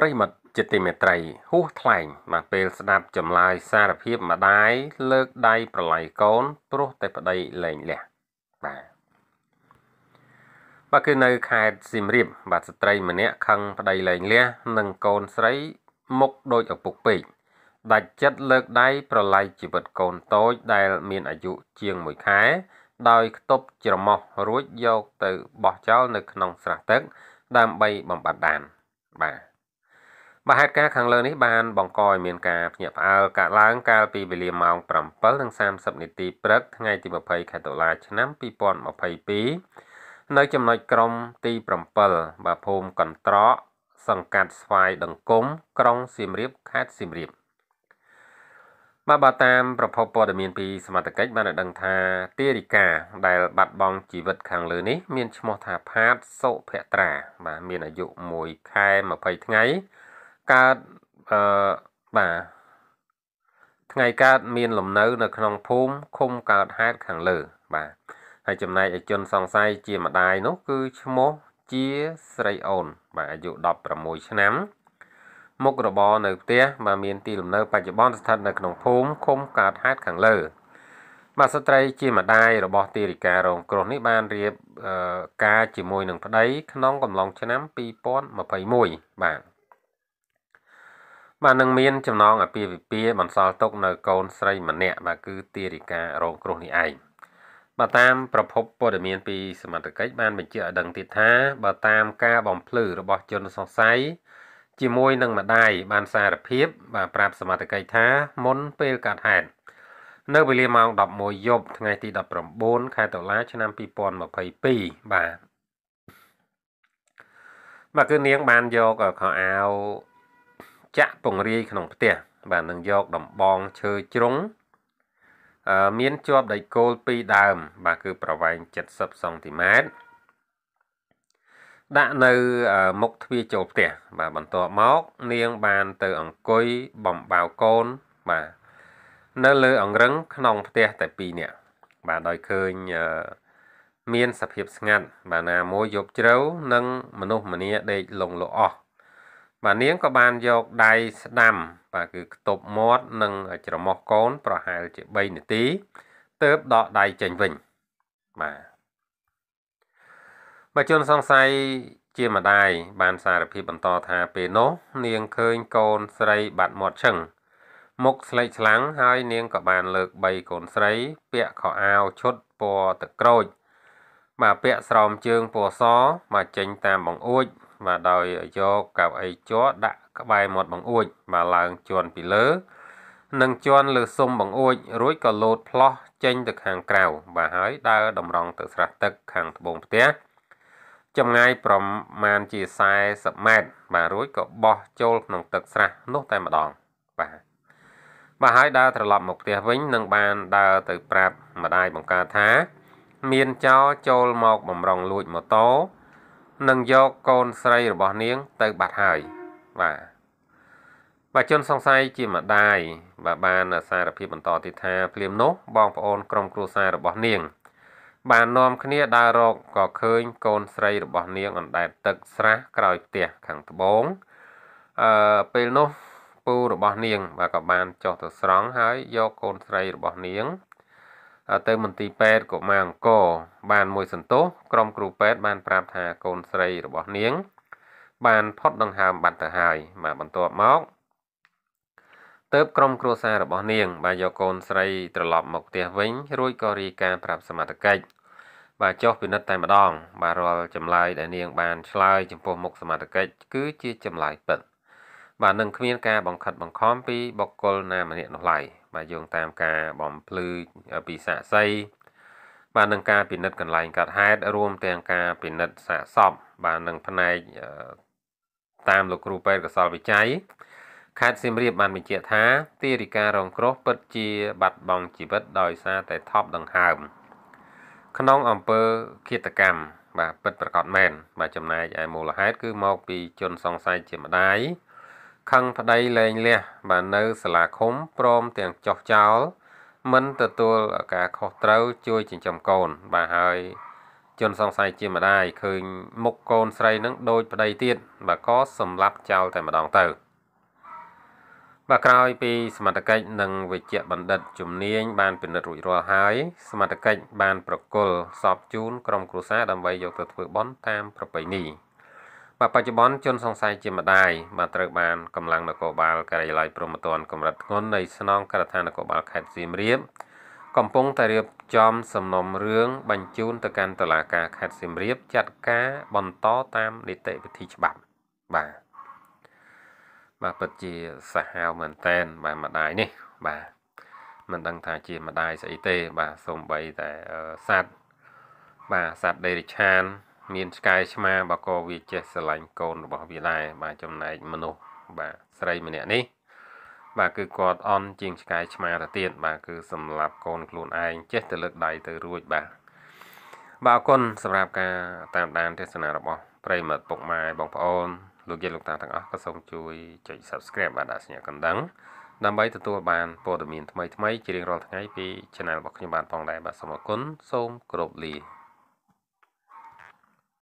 ប្រិមិត្តជាទីមេត្រីហួសថ្លែងបាទពេលស្ដាប់ចម្លើយសារភាពម្ដាយលើកដៃប្រឡាយកូនព្រោះតែប្តីលែងលះបាទបាទគឺនៅខេត្តសៀមរាបបាទស្ត្រីម្នាក់ខឹងប្តីលែងលះនិងកូនស្រីមុខដូចឪពុកពេកដាច់ចិត្តលើកដៃប្រឡាយជីវិតកូនតូច ដែល មានអាយុជាង1ខែដោយខ្ទប់ច្រមុះរួចយកទៅបោះចោល នៅក្នុងស្រះទឹកដើម្បីបំបត្តិដានបាទមហេតុការខាងលើនេះបានបង្កឲ្យមានការភ្ញាក់ផ្អើលកើតឡើង កាលពីវេលាម៉ោង7:30នាទីព្រឹកថ្ងៃ ទី20ខែតុលាឆ្នាំ2022នៅចំណុចក្រមទី7បាទភូមិកន្ត្រកសង្កាត់ស្វាយដង្គមក្រុងសៀមរាបខេត្តសៀមរាបបាទបើតាមប្រភពព័ត៌មានពីសមត្ថកិច្ចបានដឹងថាទារិកា ដែលបាត់បង់ជីវិតខាងលើនេះ មានឈ្មោះថាផាតសុភត្រាបាទមានអាយុ1ខែ20ថ្ងៃកើតអឺបាទថ្ងៃកើតមានលំនៅនៅក្នុងភូមិឃុំកើតហេតុខាងលើ បាទហើយចំណែកឯជនសង្ស័យជាម្ដាយនោះ គឺឈ្មោះជាស្រីអូន បាទអាយុ16ឆ្នាំមុខរបរនៅផ្ទះបាទមានទី លំនៅបច្ចុប្បន្នស្ថិតនៅក្នុងភូមិឃុំកើតហេតុខាងលើ បាទស្ត្រីជាម្ដាយរបស់ទីរិការរងគ្រោះនេះបានរៀបការ ជាមួយនឹងប្តីក្នុងកំឡុងឆ្នាំ2021បាទបាទនឹងមានចំណងអាពាហ៍ពិពាហ៍បន្សល់ទុកនៅកូនស្រីម្នាក់បាទគឺទារិការរងគ្រោះនេះឯងបាទតាមប្រភពព័ត៌មានពី សមត្ថកិច្ចបានបញ្ជាក់ឲ្យដឹងទៀតថាបើតាមការបំភ្លឺរបស់ជនសង្ស័យជាមួយនឹងម្ដាយបានសារភាព បាទប្រាប់សមត្ថកិច្ចថា មុនពេលកើតហេតុនៅវេលាម៉ោង11យប់ថ្ងៃទី19ខែតុលាឆ្នាំ2022បាទបាទគឺនាង បានយកខោអាវចាក់ពង្រាយក្នុងផ្ទះបាទនឹងយក ដំបងឈើជ្រុងមានជាប់ដីគោល2ដើម បាទគឺប្រវែង70សង់ទីម៉ែត្រដាក់នៅ មុខទ្វារចូលផ្ទះ បាទបន្ទាប់មកនាង បានទៅអង្គុយបំបៅកូនបាទនៅលើ អង្រឹង ក្នុង ផ្ទះតែ2នាក់បាទដោយឃើញមានសភាពស្ងាត់ បាទណាមួយយប់ជ្រៅនិងមនុស្សម្នាដេកលងលោអស់បាទនាងក៏បានយកដៃស្ដាំបាទគឺខ្ទប់មាត់និងច្រមុះកូនប្រហែលជា3នាទីទើបដកដៃចេញវិញបាទបើជនសង្ស័យជាម្ដាយបានសារភាពបន្តថាពេលនោះ នាង ឃើញកូនស្រីបាត់មាត់ឈឹងមុខស្លេកស្លាំងហើយ នាងក៏បាន លើក3កូនស្រី ពាក់ខោអាវឈុតពណ៌ទឹកក្រូច បាទពាក់ស្រោមជើងពណ៌សមកចេញតាមបង្អួចបាទដោយយកកៅអីជ័រដាក់ក្បែរមាត់បង្អួចបាទឡើងជន់ពីលើនិងជន់លើសុំបង្អួចរួចក៏លោតផ្លោះចេញទៅខាងក្រៅបាទហើយដើរតម្រង់ទៅស្រះទឹកខាងត្បូងផ្ទះចម្ងាយប្រមាណជា40ម៉ែត្របាទរួចក៏បោះចូលក្នុងទឹកស្រះនោះតែម្ដងបាទបាទហើយដើរត្រឡប់មកផ្ទះវិញនឹងបានដើរទៅប្រាប់ម្ដាយបង្ការថា មានចោចូលមកបំរុងលួចម៉ូតូនឹងយកកូនស្រីរបស់នាង ទៅបាត់ហើយបាទបាទជនសង្ស័យជាម្ដាយបាទបានសារភាពបន្តទៀតថាភ្លាមនោះបងប្អូន ក្រុមគ្រួសាររបស់នាង បាននាំគ្នាដើររកក៏ឃើញកូនស្រីរបស់នាងអណ្ដែតទឹកស្រះក្រោយផ្ទះខាងត្បូងអឺពេលនោះពូរបស់នាងបាទក៏បានចុះទៅស្រង់ហើយយកកូនស្រីរបស់នាងទៅមន្ទីរពេទ្យកុមារអង្គរបានមួយសន្ទុះក្រុមគ្រូពេទ្យបាន ប្រាប់ថាកូនស្រីរបស់នាង បានផុតដង្ហើមបាត់ទៅហើយបាទបន្ទាប់មកទៅក្រុមគ្រួសាររបស់នាងបាទយកកូនស្រីត្រឡប់មកផ្ទះវិញ រួចក៏រាយការណ៍ប្រាប់សមត្ថកិច្ចបាទចុះពិនិត្យតែម្ដង បាទរាល់ចម្លើយដែលនាង បានឆ្លើយចំពោះមុខសមត្ថកិច្ចគឺជាចម្លើយពិត។បាទនឹងគ្មានការបង្ខិតបង្ខំពីបុគ្គលណាម្នាក់នោះឡើយបាទយោងតាមការបំភ្លឺពីសាកសី បាទនឹងការពិនិត្យកន្លែងកើតហេតុរួមទាំងការពិនិត្យសាកសពបាទនឹងផ្នែកតាមលោកគ្រូពេទ្យកសលវិច័យខេត្តសៀមរាបបានបញ្ជាក់ថាទារិការរងគ្រោះពិតជា បាត់បង់ជីវិតដោយសារតែថប់ដង្ហើមក្នុងអំពើឃាតកម្មបាទពិតប្រកបមែន បាទចំណែកឯមូលហេតុគឺ មកពីជនសង្ស័យជាម្ដាយខឹងប្តីលែងលះបាននៅសាលាឃុំព្រមទាំងចោះចោលមិនទទួលការខុសត្រូវ ជួយចិញ្ចឹមកូន បាទហើយជនសង្ស័យជាម្ដាយឃើញមុខកូនស្រីនឹងដូចប្តីទៀតបាទក៏សម្លាប់ចោលតែម្ដងទៅ បាទក្រោយពី សមត្ថកិច្ចនិងវិជ្ជបណ្ឌិត ជំនាញបាន ពិនិត្យរួចរាល់ហើយ សមត្ថកិច្ចបាន ប្រគល់សពជូនក្រុមគ្រួសារដើម្បីយកទៅធ្វើបន់តាមប្រពៃណីបាទបច្ចុប្បន្នជនសង្ស័យជាម្ដាយបាទត្រូវបានកម្លាំងនគរបាលការិយាល័យព្រំប្រទានកម្រិតធ្ងន់នៃស្នងការដ្ឋាននគរបាលខេត្តសៀមរាប កំពុងតែរៀបចំសំណុំរឿងបញ្ជូនទៅកាន់តុលាការខេត្តសៀមរាបចាត់ការបន្តតាមនីតិវិធីច្បាប់បាទបាទពិតជាសាហាវមែនតែនបាទម្ដាយនេះបាទមិនដឹងថាជាម្ដាយស្អីទេ បាទសូម្បីតែសัตว์បាទសัตว์ដេរិឆានមានឆ្កែឆ្មាបើក៏វាចេះស្រឡាញ់កូនរបស់វាដែរបាទចំណែកមនុស្សបាទស្រីម្នាក់នេះបាទគឺគាត់អន់ជាងឆ្កែឆ្មាទៅទៀតបាទគឺសម្រាប់កូនខ្លួនឯងចេះតែលើកដៃទៅរួចបាទបាទអរគុណសម្រាប់ការតាមដានទស្សនារបស់ប្រិមត្តពុកម៉ែបងប្អូនលោកយាយលោកតាទាំងអស់ក៏សូមជួយចុច Subscribe បាទដាក់សញ្ញាកណ្ដឹង ដើម្បីទទួលបានព័ត៌មានថ្មីៗជារៀងរាល់ថ្ងៃពី Channel របស់ខ្ញុំបាទផងដែរបាទសូមអរគុណសូមគោរពលា